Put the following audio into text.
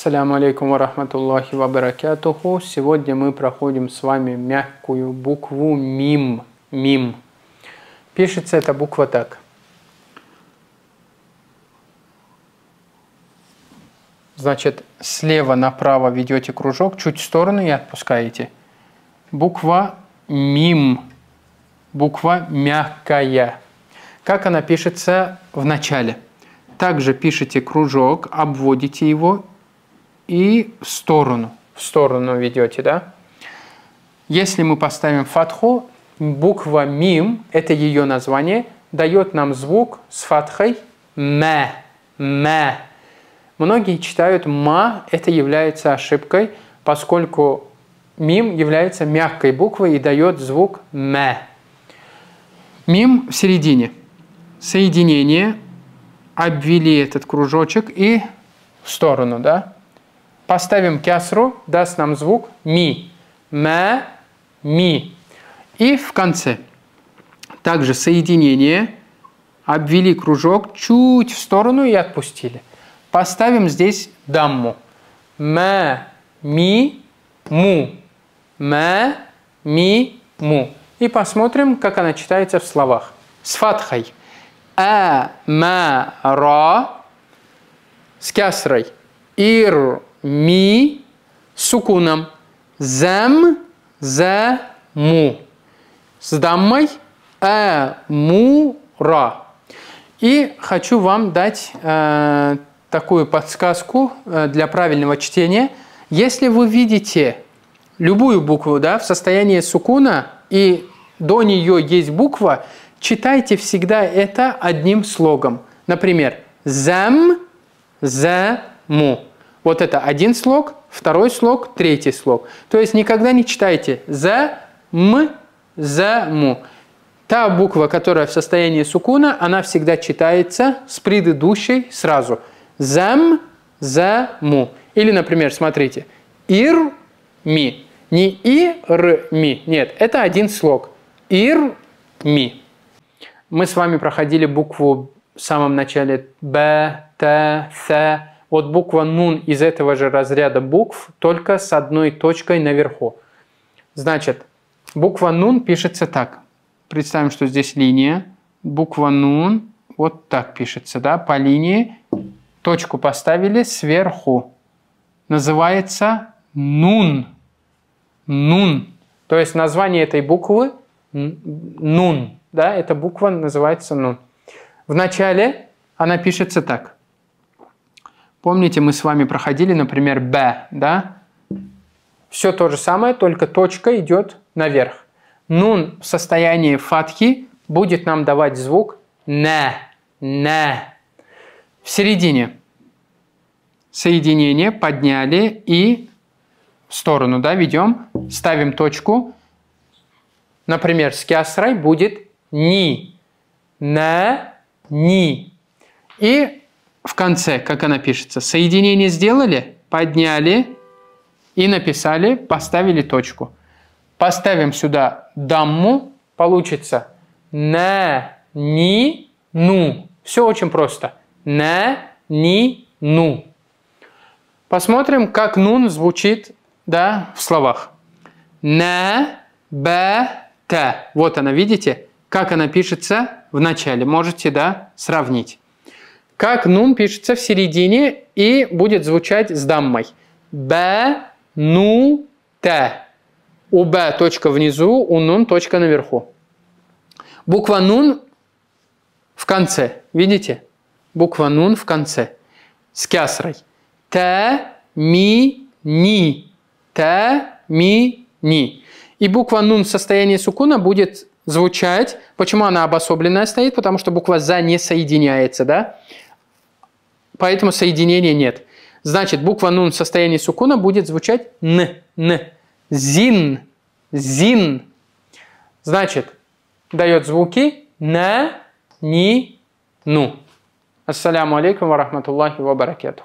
Саляму алейкум ва рахматуллахи ва баракатуху. Сегодня мы проходим с вами мягкую букву мим. Мим. Пишется эта буква так. Значит, слева направо ведете кружок, чуть в сторону и отпускаете. Буква мим. Буква мягкая. Как она пишется в начале? Также пишете кружок, обводите его и в сторону. В сторону ведете, да? Если мы поставим фатху, буква мим, это ее название, дает нам звук с фатхой мэ, мэ. Многие читают ма, это является ошибкой, поскольку мим является мягкой буквой и дает звук мэ. Мим в середине. Соединение, обвели этот кружочек и в сторону, да? Поставим кясру, даст нам звук ми. Мэ, ми. И в конце. Также соединение. Обвели кружок чуть в сторону и отпустили. Поставим здесь дамму. Мэ, ми, му. Мэ, ми, му. И посмотрим, как она читается в словах. С фатхой. Э, мэ, ра. С кясрой. Ир, ми с сукуном. Зам, за, му. С даммой э, му, ра. И хочу вам дать э, такую подсказку э, для правильного чтения. Если вы видите любую букву да, в состоянии сукуна и до нее есть буква, читайте всегда это одним слогом. Например, зам, за, му. Вот это один слог, второй слог, третий слог. То есть никогда не читайте за, м, за, му. Та буква, которая в состоянии сукуна, она всегда читается с предыдущей сразу. Зам, за, му. Или, например, смотрите, ир, ми. Не и, ми. Нет, это один слог. Ир, ми. Мы с вами проходили букву в самом начале б, т, с, вот буква нун из этого же разряда букв, только с одной точкой наверху. Значит, буква нун пишется так. Представим, что здесь линия. Буква нун вот так пишется, да, по линии. Точку поставили сверху. Называется нун. Нун. То есть название этой буквы нун. Да, эта буква называется нун. В начале она пишется так. Помните, мы с вами проходили, например, Б, да? Все то же самое, только точка идет наверх. Нун в состоянии фатхи будет нам давать звук на, на. В середине соединение подняли и в сторону, да, ведем, ставим точку. Например, с киасрой будет ни, на, ни. И в конце, как она пишется, соединение сделали, подняли и написали, поставили точку. Поставим сюда дамму, получится на, ни, ну. Все очень просто. На, ни, ну. Посмотрим, как нун звучит да, в словах. На, б, т. Вот она, видите, как она пишется в начале. Можете да, сравнить как нун пишется в середине и будет звучать с даммой. Б, ну, т. У б точка внизу, у нун точка наверху. Буква нун в конце, видите? Буква нун в конце с кясрой. Т, ми, ни. Т, ми, ни. И буква нун в состоянии сукуна будет звучать. Почему она обособленная стоит? Потому что буква за не соединяется, да? поэтому соединения нет. Значит, буква «нун» в состоянии сукуна будет звучать «н», «н». «Зин», «зин». Значит, дает звуки «на», «ни», «ну». Ассаляму алейкум ва рахматуллахи ва баракету.